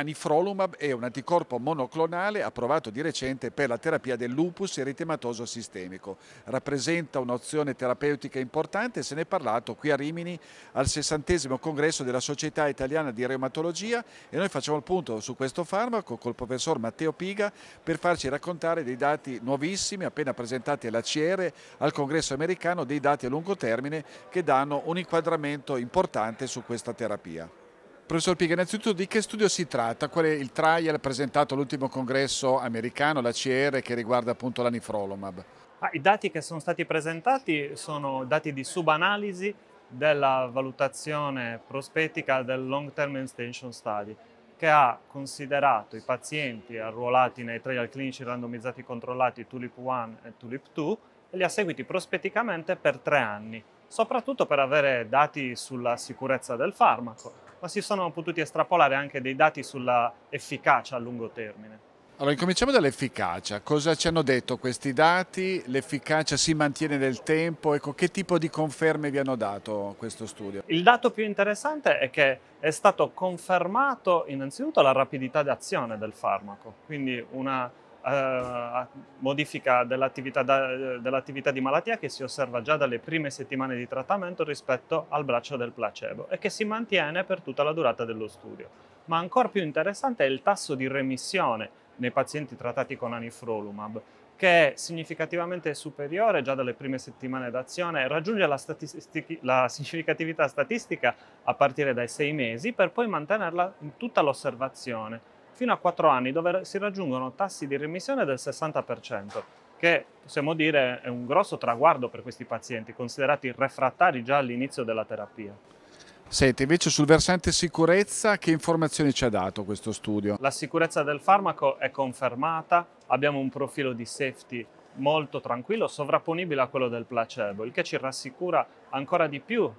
anifrolumab è un anticorpo monoclonale approvato di recente per la terapia del lupus eritematoso sistemico. Rappresenta un'opzione terapeutica importante, se ne è parlato qui a Rimini al 60 congresso della Società Italiana di Reumatologia e noi facciamo il punto su questo farmaco col professor Matteo Piga per farci raccontare dei dati nuovissimi appena presentati alla all'ACR al congresso americano, dei dati a lungo termine che danno un inquadramento importante su questa terapia. Professor Piga, innanzitutto di che studio si tratta? Qual è il trial presentato all'ultimo congresso americano, la CR, che riguarda appunto l'anifrolomab? Ah, I dati che sono stati presentati sono dati di subanalisi della valutazione prospettica del Long Term Extension Study, che ha considerato i pazienti arruolati nei trial clinici randomizzati controllati TULIP-1 e TULIP-2 e li ha seguiti prospetticamente per tre anni, soprattutto per avere dati sulla sicurezza del farmaco ma si sono potuti estrapolare anche dei dati sulla efficacia a lungo termine. Allora, incominciamo dall'efficacia. Cosa ci hanno detto questi dati? L'efficacia si mantiene nel tempo? Ecco, che tipo di conferme vi hanno dato questo studio? Il dato più interessante è che è stato confermato innanzitutto la rapidità d'azione del farmaco, quindi una eh, modifica dell'attività, dell di malattia che si osserva già dalle prime settimane di trattamento rispetto al braccio del placebo e che si mantiene per tutta la durata dello studio. Ma ancora più interessante è il tasso di remissione nei pazienti trattati con anifrolumab, che è significativamente superiore già dalle prime settimane d'azione, e raggiunge la, la, significatività statistica a partire dai sei mesi per poi mantenerla in tutta l'osservazione fino a 4 anni dove si raggiungono tassi di remissione del 60%, che possiamo dire è un grosso traguardo per questi pazienti, considerati refrattari già all'inizio della terapia. Senti, invece sul versante sicurezza, che informazioni ci ha dato questo studio? La sicurezza del farmaco è confermata, abbiamo un profilo di safety molto tranquillo, sovrapponibile a quello del placebo, il che ci rassicura ancora di più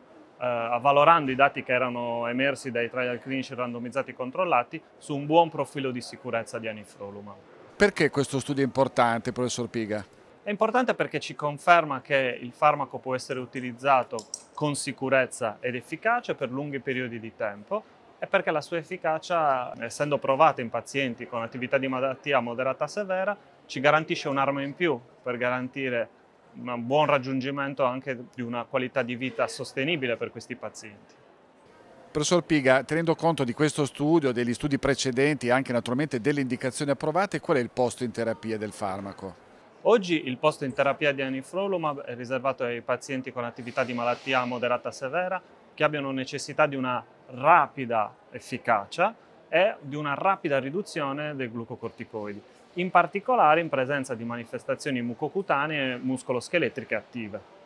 eh, avvalorando i dati che erano emersi dai trial clinici randomizzati e controllati su un buon profilo di sicurezza di anifroluma. Perché questo studio è importante, professor Piga? È importante perché ci conferma che il farmaco può essere utilizzato con sicurezza ed efficace per lunghi periodi di tempo e perché la sua efficacia, essendo provata in pazienti con attività di malattia moderata a severa, ci garantisce un'arma in più per garantire un buon raggiungimento anche di una qualità di vita sostenibile per questi pazienti. Professor Piga, tenendo conto di questo studio, degli studi precedenti e anche naturalmente delle indicazioni approvate, qual è il posto in terapia del farmaco? Oggi il posto in terapia di anifrolumab è riservato ai pazienti con attività di malattia moderata severa che abbiano necessità di una rapida efficacia e di una rapida riduzione dei glucocorticoidi, in particolare in presenza di manifestazioni mucocutanee e muscoloscheletriche attive.